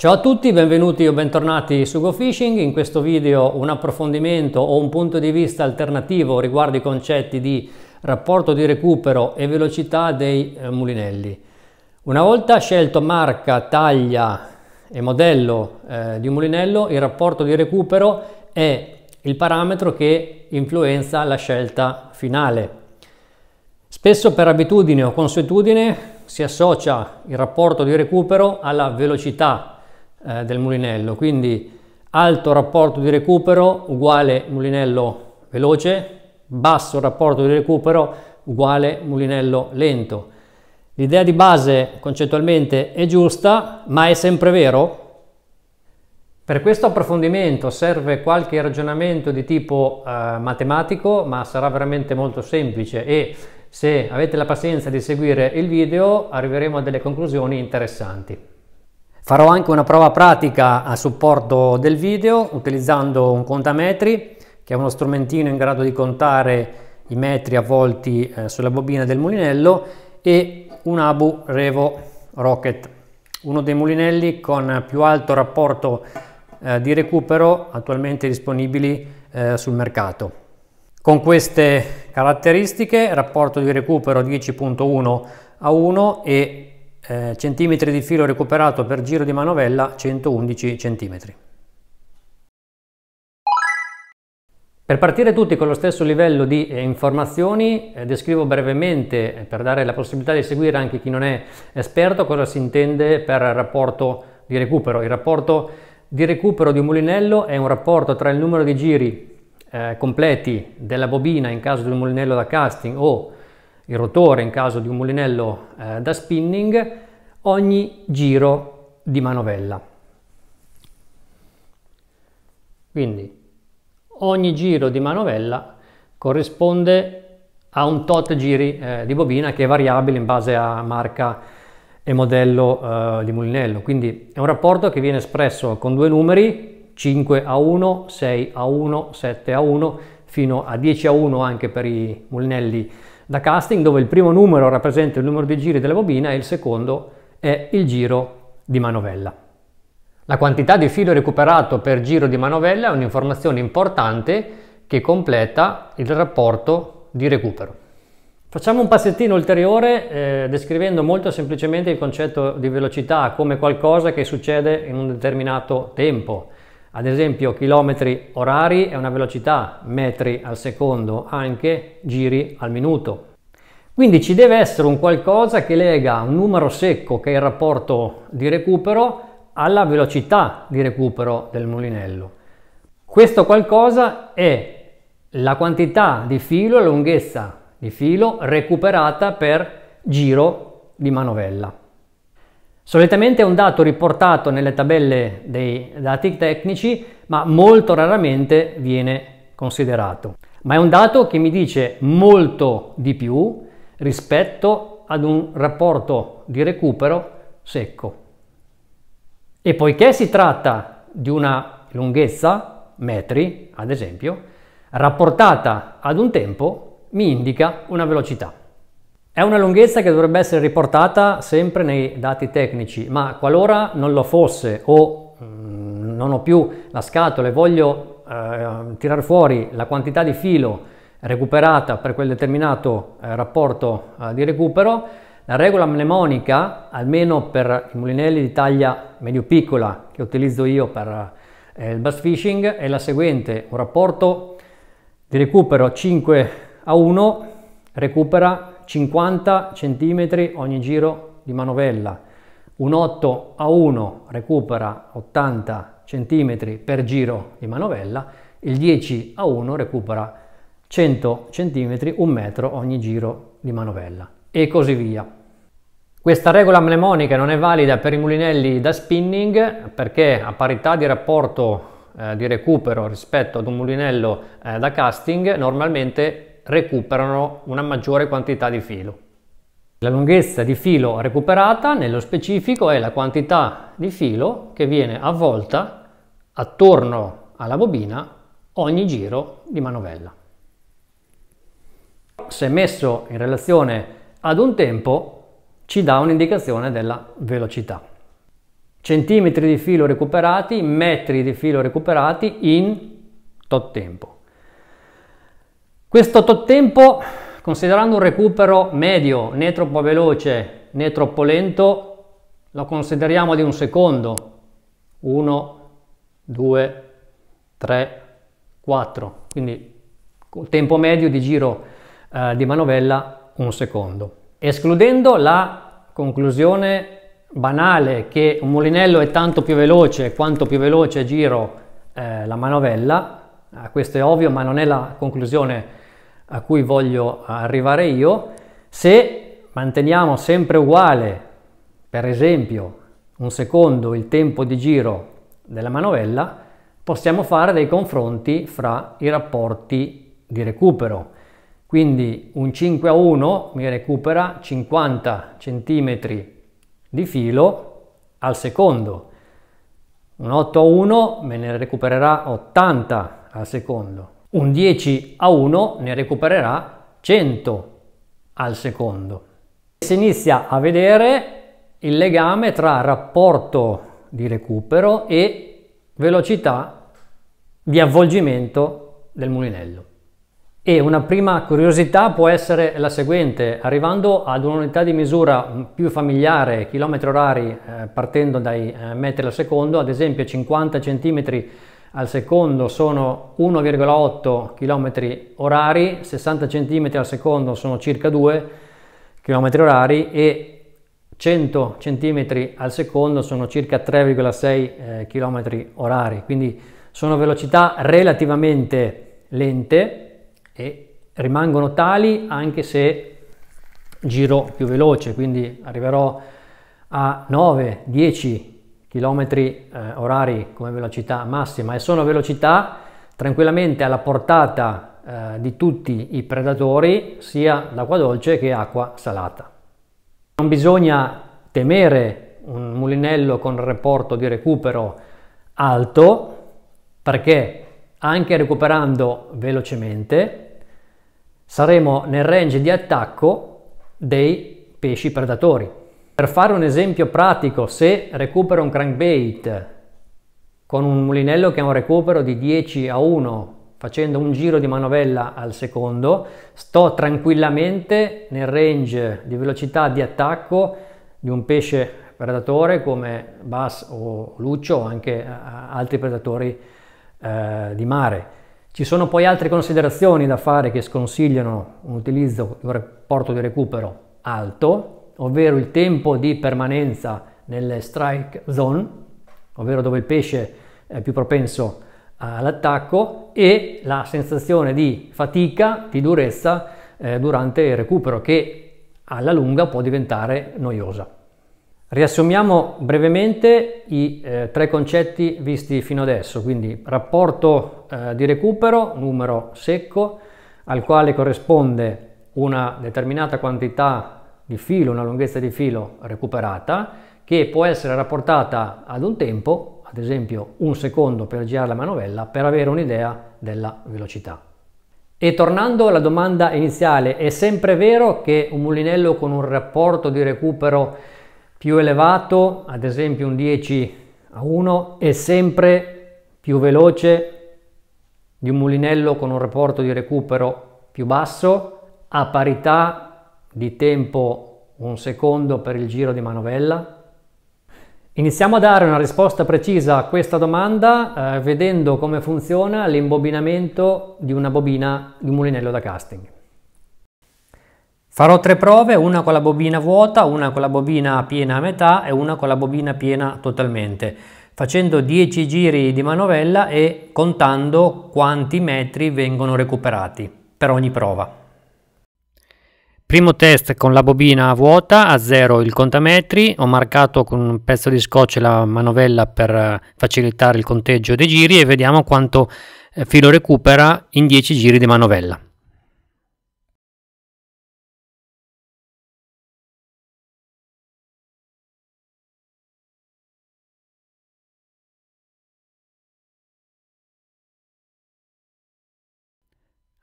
Ciao a tutti, benvenuti o bentornati su GoFishing. In questo video un approfondimento o un punto di vista alternativo riguardo i concetti di rapporto di recupero e velocità dei eh, mulinelli. Una volta scelto marca, taglia e modello eh, di un mulinello, il rapporto di recupero è il parametro che influenza la scelta finale. Spesso per abitudine o consuetudine si associa il rapporto di recupero alla velocità eh, del mulinello, quindi alto rapporto di recupero uguale mulinello veloce, basso rapporto di recupero uguale mulinello lento. L'idea di base concettualmente è giusta, ma è sempre vero? Per questo approfondimento serve qualche ragionamento di tipo eh, matematico, ma sarà veramente molto semplice e se avete la pazienza di seguire il video arriveremo a delle conclusioni interessanti. Farò anche una prova pratica a supporto del video utilizzando un contametri che è uno strumentino in grado di contare i metri avvolti eh, sulla bobina del mulinello e un Abu Revo Rocket, uno dei mulinelli con più alto rapporto eh, di recupero attualmente disponibili eh, sul mercato. Con queste caratteristiche, rapporto di recupero 10.1 a 1 e eh, centimetri di filo recuperato per giro di manovella 111 centimetri. Per partire tutti con lo stesso livello di eh, informazioni, eh, descrivo brevemente, eh, per dare la possibilità di seguire anche chi non è esperto, cosa si intende per rapporto di recupero. Il rapporto di recupero di un mulinello è un rapporto tra il numero di giri completi della bobina in caso di un mulinello da casting o il rotore in caso di un mulinello eh, da spinning ogni giro di manovella. Quindi ogni giro di manovella corrisponde a un tot giri eh, di bobina che è variabile in base a marca e modello eh, di mulinello. Quindi è un rapporto che viene espresso con due numeri 5 a 1, 6 a 1, 7 a 1 fino a 10 a 1 anche per i mulinelli da casting, dove il primo numero rappresenta il numero di giri della bobina e il secondo è il giro di manovella. La quantità di filo recuperato per giro di manovella è un'informazione importante che completa il rapporto di recupero. Facciamo un passettino ulteriore eh, descrivendo molto semplicemente il concetto di velocità come qualcosa che succede in un determinato tempo ad esempio chilometri orari è una velocità, metri al secondo anche giri al minuto. Quindi ci deve essere un qualcosa che lega un numero secco che è il rapporto di recupero alla velocità di recupero del mulinello. Questo qualcosa è la quantità di filo, la lunghezza di filo recuperata per giro di manovella. Solitamente è un dato riportato nelle tabelle dei dati tecnici, ma molto raramente viene considerato. Ma è un dato che mi dice molto di più rispetto ad un rapporto di recupero secco. E poiché si tratta di una lunghezza, metri ad esempio, rapportata ad un tempo, mi indica una velocità. È una lunghezza che dovrebbe essere riportata sempre nei dati tecnici, ma qualora non lo fosse o mm, non ho più la scatola e voglio eh, tirar fuori la quantità di filo recuperata per quel determinato eh, rapporto eh, di recupero, la regola mnemonica, almeno per i mulinelli di taglia medio-piccola che utilizzo io per eh, il bass fishing, è la seguente, un rapporto di recupero 5 a 1 recupera 50 cm ogni giro di manovella. Un 8 a 1 recupera 80 cm per giro di manovella, il 10 a 1 recupera 100 cm, un metro ogni giro di manovella e così via. Questa regola mnemonica non è valida per i mulinelli da spinning perché a parità di rapporto eh, di recupero rispetto ad un mulinello eh, da casting normalmente recuperano una maggiore quantità di filo. La lunghezza di filo recuperata nello specifico è la quantità di filo che viene avvolta attorno alla bobina ogni giro di manovella. Se messo in relazione ad un tempo ci dà un'indicazione della velocità. Centimetri di filo recuperati, metri di filo recuperati in tot tempo. Questo tot tempo, considerando un recupero medio, né troppo veloce né troppo lento, lo consideriamo di un secondo. 1, 2, 3, 4. Quindi tempo medio di giro eh, di manovella un secondo. Escludendo la conclusione banale che un mulinello è tanto più veloce quanto più veloce giro eh, la manovella, eh, questo è ovvio ma non è la conclusione a cui voglio arrivare io, se manteniamo sempre uguale, per esempio, un secondo il tempo di giro della manovella, possiamo fare dei confronti fra i rapporti di recupero. Quindi un 5 a 1 mi recupera 50 cm di filo al secondo, un 8 a 1 me ne recupererà 80 al secondo, un 10 a 1 ne recupererà 100 al secondo. Si inizia a vedere il legame tra rapporto di recupero e velocità di avvolgimento del mulinello. E una prima curiosità può essere la seguente, arrivando ad un'unità di misura più familiare, chilometri orari, eh, partendo dai eh, metri al secondo, ad esempio 50 cm al secondo sono 1,8 km orari, 60 cm al secondo sono circa 2 km orari e 100 cm al secondo sono circa 3,6 km eh, orari, quindi sono velocità relativamente lente e rimangono tali anche se giro più veloce, quindi arriverò a 9, 10 km chilometri eh, orari come velocità massima e sono velocità tranquillamente alla portata eh, di tutti i predatori sia d'acqua dolce che acqua salata. Non bisogna temere un mulinello con rapporto di recupero alto perché anche recuperando velocemente saremo nel range di attacco dei pesci predatori. Per fare un esempio pratico, se recupero un crankbait con un mulinello che ha un recupero di 10 a 1 facendo un giro di manovella al secondo sto tranquillamente nel range di velocità di attacco di un pesce predatore come bass o luccio o anche eh, altri predatori eh, di mare ci sono poi altre considerazioni da fare che sconsigliano un utilizzo di un rapporto di recupero alto ovvero il tempo di permanenza nelle strike zone, ovvero dove il pesce è più propenso all'attacco, e la sensazione di fatica, di durezza eh, durante il recupero, che alla lunga può diventare noiosa. Riassumiamo brevemente i eh, tre concetti visti fino adesso, quindi rapporto eh, di recupero, numero secco, al quale corrisponde una determinata quantità di filo, una lunghezza di filo recuperata che può essere rapportata ad un tempo, ad esempio un secondo per girare la manovella, per avere un'idea della velocità. E tornando alla domanda iniziale, è sempre vero che un mulinello con un rapporto di recupero più elevato, ad esempio un 10 a 1, è sempre più veloce di un mulinello con un rapporto di recupero più basso a parità di tempo un secondo per il giro di manovella? Iniziamo a dare una risposta precisa a questa domanda eh, vedendo come funziona l'imbobinamento di una bobina di un mulinello da casting. Farò tre prove, una con la bobina vuota, una con la bobina piena a metà e una con la bobina piena totalmente, facendo 10 giri di manovella e contando quanti metri vengono recuperati per ogni prova. Primo test con la bobina vuota, a zero il contametri, ho marcato con un pezzo di scotch la manovella per eh, facilitare il conteggio dei giri e vediamo quanto eh, filo recupera in 10 giri di manovella.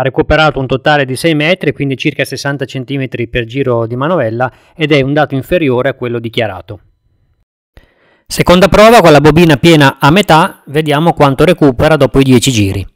ha recuperato un totale di 6 metri, quindi circa 60 cm per giro di manovella ed è un dato inferiore a quello dichiarato. Seconda prova con la bobina piena a metà, vediamo quanto recupera dopo i 10 giri.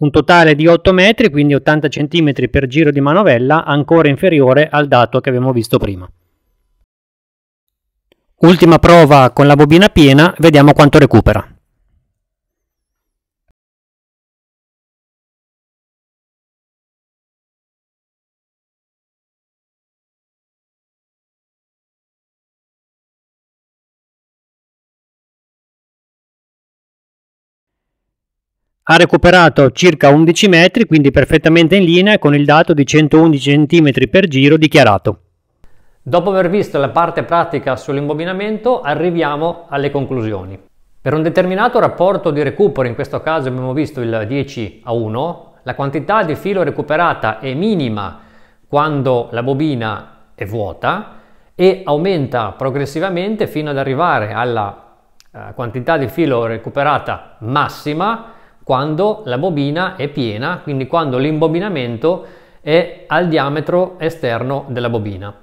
un totale di 8 metri, quindi 80 cm per giro di manovella, ancora inferiore al dato che abbiamo visto prima. Ultima prova con la bobina piena, vediamo quanto recupera. ha recuperato circa 11 metri, quindi perfettamente in linea con il dato di 111 cm per giro dichiarato. Dopo aver visto la parte pratica sull'imbobinamento arriviamo alle conclusioni. Per un determinato rapporto di recupero, in questo caso abbiamo visto il 10 a 1, la quantità di filo recuperata è minima quando la bobina è vuota e aumenta progressivamente fino ad arrivare alla eh, quantità di filo recuperata massima quando la bobina è piena, quindi quando l'imbobinamento è al diametro esterno della bobina.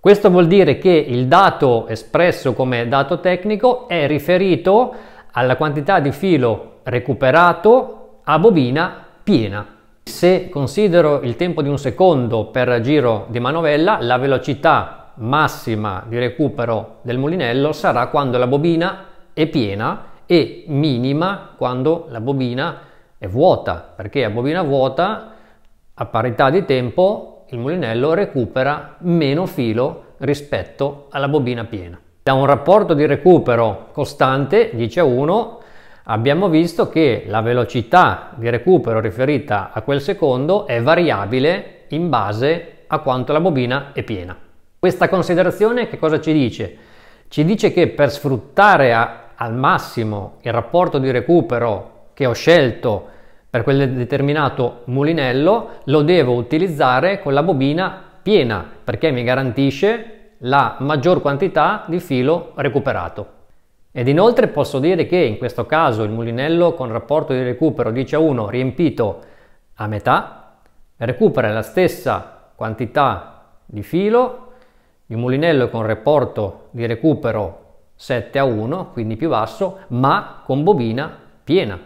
Questo vuol dire che il dato espresso come dato tecnico è riferito alla quantità di filo recuperato a bobina piena. Se considero il tempo di un secondo per giro di manovella, la velocità massima di recupero del mulinello sarà quando la bobina è piena e minima quando la bobina è vuota, perché a bobina vuota a parità di tempo il mulinello recupera meno filo rispetto alla bobina piena. Da un rapporto di recupero costante, 10 a 1, abbiamo visto che la velocità di recupero riferita a quel secondo è variabile in base a quanto la bobina è piena. Questa considerazione che cosa ci dice? Ci dice che per sfruttare a al massimo il rapporto di recupero che ho scelto per quel determinato mulinello, lo devo utilizzare con la bobina piena perché mi garantisce la maggior quantità di filo recuperato. Ed inoltre posso dire che in questo caso il mulinello con rapporto di recupero 10 a 1 riempito a metà recupera la stessa quantità di filo il mulinello con rapporto di recupero 7 a 1, quindi più basso, ma con bobina piena.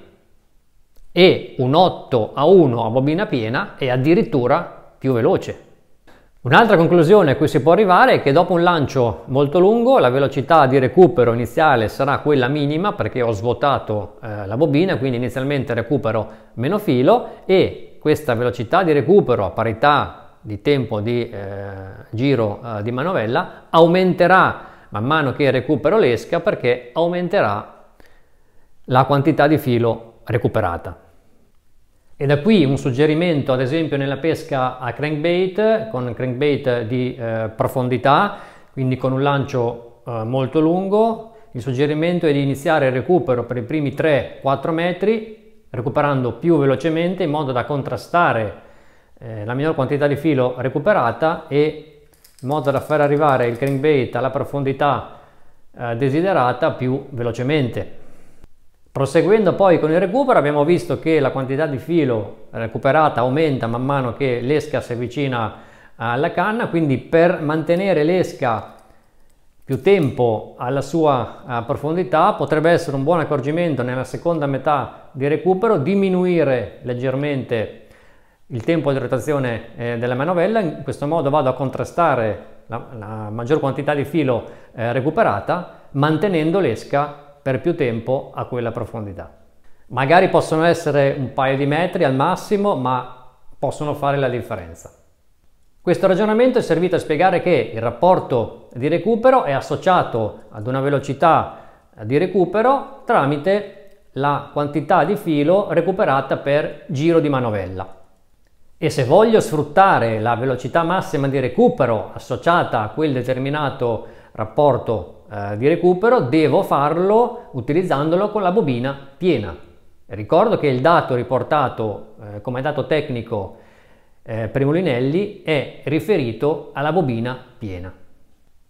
E un 8 a 1 a bobina piena è addirittura più veloce. Un'altra conclusione a cui si può arrivare è che dopo un lancio molto lungo la velocità di recupero iniziale sarà quella minima perché ho svuotato eh, la bobina, quindi inizialmente recupero meno filo e questa velocità di recupero a parità di tempo di eh, giro eh, di manovella aumenterà man mano che recupero l'esca perché aumenterà la quantità di filo recuperata. E da qui un suggerimento ad esempio nella pesca a crankbait, con crankbait di eh, profondità, quindi con un lancio eh, molto lungo, il suggerimento è di iniziare il recupero per i primi 3-4 metri, recuperando più velocemente in modo da contrastare eh, la minor quantità di filo recuperata e in modo da far arrivare il crankbait alla profondità eh, desiderata più velocemente. Proseguendo poi con il recupero abbiamo visto che la quantità di filo recuperata aumenta man mano che l'esca si avvicina alla canna, quindi per mantenere l'esca più tempo alla sua eh, profondità potrebbe essere un buon accorgimento nella seconda metà di recupero diminuire leggermente il tempo di rotazione eh, della manovella, in questo modo vado a contrastare la, la maggior quantità di filo eh, recuperata mantenendo l'esca per più tempo a quella profondità. Magari possono essere un paio di metri al massimo, ma possono fare la differenza. Questo ragionamento è servito a spiegare che il rapporto di recupero è associato ad una velocità di recupero tramite la quantità di filo recuperata per giro di manovella e se voglio sfruttare la velocità massima di recupero associata a quel determinato rapporto eh, di recupero, devo farlo utilizzandolo con la bobina piena. Ricordo che il dato riportato eh, come dato tecnico eh, Premolinelli è riferito alla bobina piena.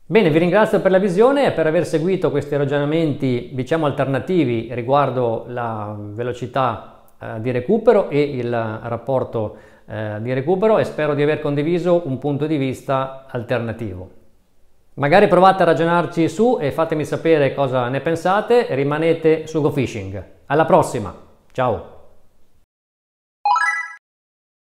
Bene, vi ringrazio per la visione e per aver seguito questi ragionamenti, diciamo, alternativi riguardo la velocità eh, di recupero e il rapporto eh, di recupero e spero di aver condiviso un punto di vista alternativo. Magari provate a ragionarci su e fatemi sapere cosa ne pensate, rimanete su GoFishing. Alla prossima, ciao!